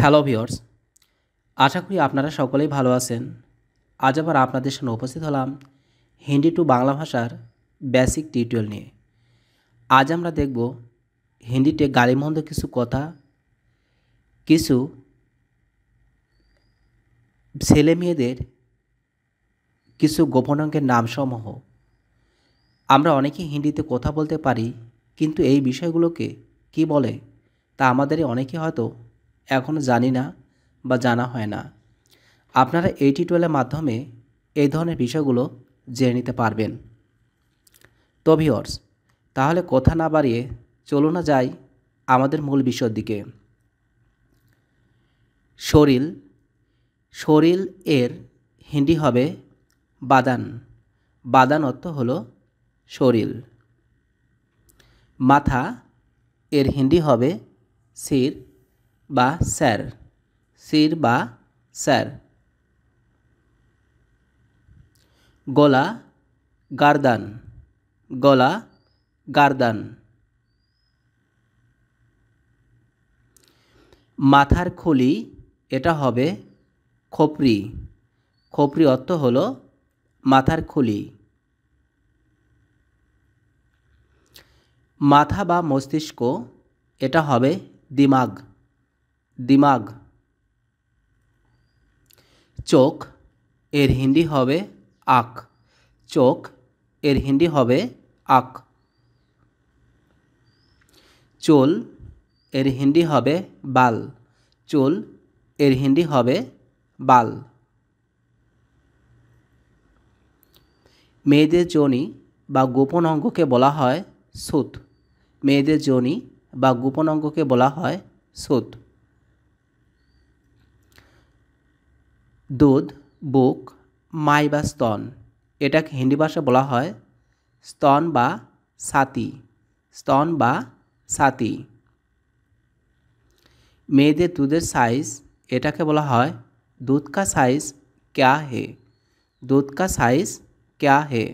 hello viewers আশা করি আপনারা সকলেই ভালো আছেন আজ আবার আপনাদের সামনে উপস্থিত হলাম হিন্দি টু বাংলা ভাষার বেসিক টিউটোরিয়াল নিয়ে আজ আমরা দেখব হিন্দিতে গালিমন্দ কিছু কথা কিছু ছেলে মেয়েদের কিছু গোপনাঙ্গের নামসমূহ আমরা অনেকেই হিন্দিতে কথা বলতে পারি কিন্তু এই বিষয়গুলোকে কি বলে তা আমাদের অনেকে হয়তো এখনও জানি না বা জানা হয় না আপনারা এই টিউটোরিয়ালের মাধ্যমে এই ধরনের বিষয়গুলো জেনে নিতে পারবেন তো তাহলে কথা না বাড়িয়ে চলো না যাই আমাদের মূল বিষয়ের দিকে শরীর শরীর এর হিন্দি হবে বাদান বাদান অর্থ হল শরীর মাথা এর হিন্দি হবে সির বা স্যার সির বা স্যার গলা গার্দান গলা গার্দান মাথার খুলি এটা হবে খোপরি খোপরি অর্থ হল মাথার খুলি মাথা বা মস্তিষ্ক এটা হবে দিমাগ দিমাগ চোখ এর হিন্দি হবে আখ চোখ এর হিন্দি হবে আখ চোল এর হিন্দি হবে বাল চোল এর হিন্দি হবে বাল মেয়েদের যোনি বা গোপন অঙ্গকে বলা হয় সুত মেয়েদের যোনি বা গোপন অঙ্গকে বলা হয় সুত দুধ বুক মাই বা স্তন এটাকে হিন্দি ভাষা বলা হয় স্তন বা সাতি স্তন বা সাতি মেয়েদের দুধের সাইজ এটাকে বলা হয় দুধ কা সাইজ ক্যা হে দুধ কা সাইজ ক্যা হে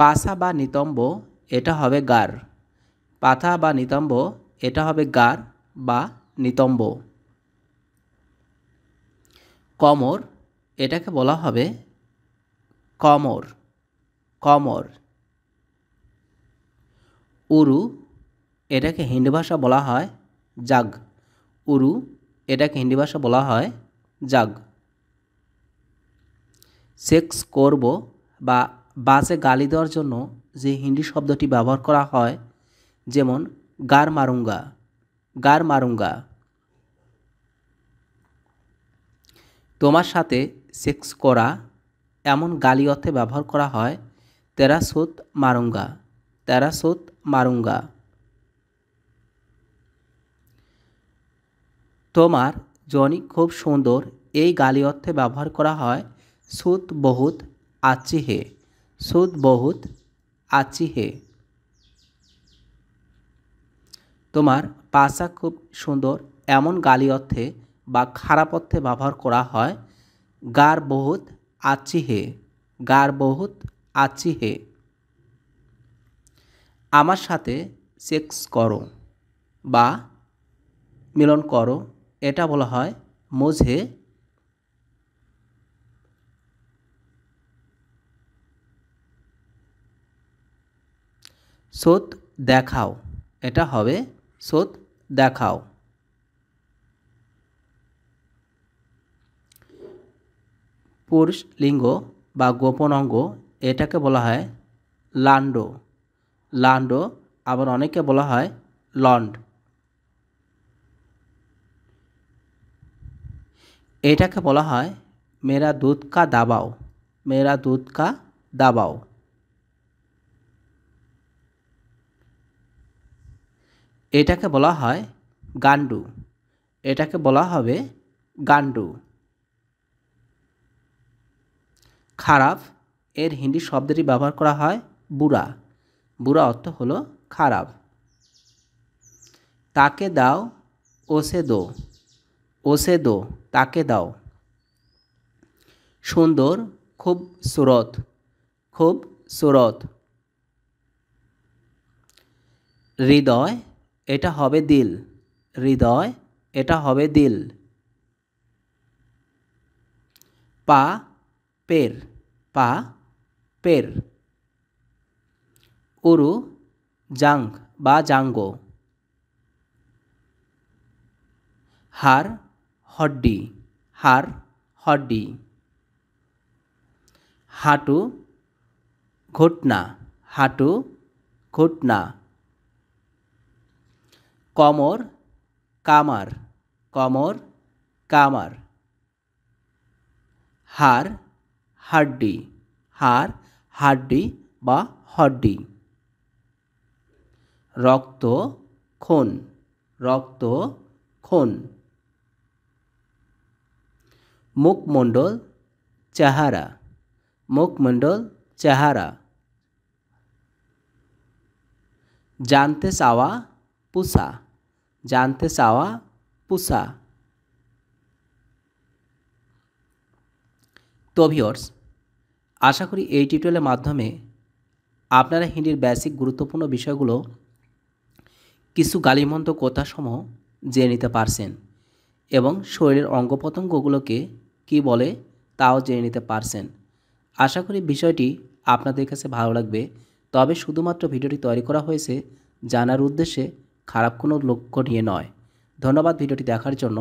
পাশা বা নিতম্ব এটা হবে গার পাথা বা নিতম্ব এটা হবে গার বা নিতম্ব কমর এটাকে বলা হবে কমর কমর উরু এটাকে হিন্দি ভাষা বলা হয় জাগ উরু এটাকে হিন্দি ভাষা বলা হয় জাগ সেক্স করব বা বাসে গালি দেওয়ার জন্য যে হিন্দি শব্দটি ব্যবহার করা হয় যেমন গার মারুঙ্গা গার মারুঙ্গা তোমার সাথে সেক্স করা এমন গালি অর্থে ব্যবহার করা হয় তেরা সোত মারুঙ্গা তেরা সোত মারুঙ্গা তোমার জনি খুব সুন্দর এই গালি অর্থে ব্যবহার করা হয় সুদ বহুত আচি হে সুদ বহুত আচি হে তোমার পাশা খুব সুন্দর এমন গালি অর্থে বা খারাপ অর্থে ব্যবহার করা হয় গার বহুত আচি হে গার বহুত আচি হে আমার সাথে সেক্স করো বা মিলন করো এটা বলা হয় মোঝে সোত দেখাও এটা হবে সোত দেখাও পুরুষ লিঙ্গ বা গোপন অঙ্গ এটাকে বলা হয় লান্ডো লান্ডো আবার অনেকে বলা হয় লন্ড এটাকে বলা হয় মেরা দুধ কা দাবাও মেরা দুধ কা দাবাও এটাকে বলা হয় গান্ডু এটাকে বলা হবে গান্ডু খারাপ এর হিন্দি শব্দটি ব্যবহার করা হয় বুড়া বুড়া অর্থ হলো খারাপ তাকে দাও ওসে দো ওসে দো তাকে দাও সুন্দর খুব সুরত খুব সুরত হৃদয় এটা হবে দিল হৃদয় এটা হবে দিল পা পের পা পের উরু জাং বা জাঙ্গ হাড় হড্ডি হার হড্ডি হাঁটু ঘটনা হাঁটু ঘটনা কমর কামার কমর কামার হাড় हाड्डी हार हाड्डी बा हड्डी रक्त खून रक्त खून मुखमंडल चेहरा मुखमंडल चेहरा जानते सावा पुसा जानते सावा पुसा तो भी और আশা করি এই টিউটোরিয়ালের মাধ্যমে আপনারা হিন্দির বেসিক গুরুত্বপূর্ণ বিষয়গুলো কিছু গালিমন্ত কথাসমূহ জেনে নিতে পারছেন এবং শরীরের অঙ্গ প্রত্যঙ্গগুলোকে কী বলে তাও জেনে নিতে পারছেন আশা করি বিষয়টি আপনাদের কাছে ভালো লাগবে তবে শুধুমাত্র ভিডিওটি তৈরি করা হয়েছে জানার উদ্দেশ্যে খারাপ কোনো লক্ষ্য নিয়ে নয় ধন্যবাদ ভিডিওটি দেখার জন্য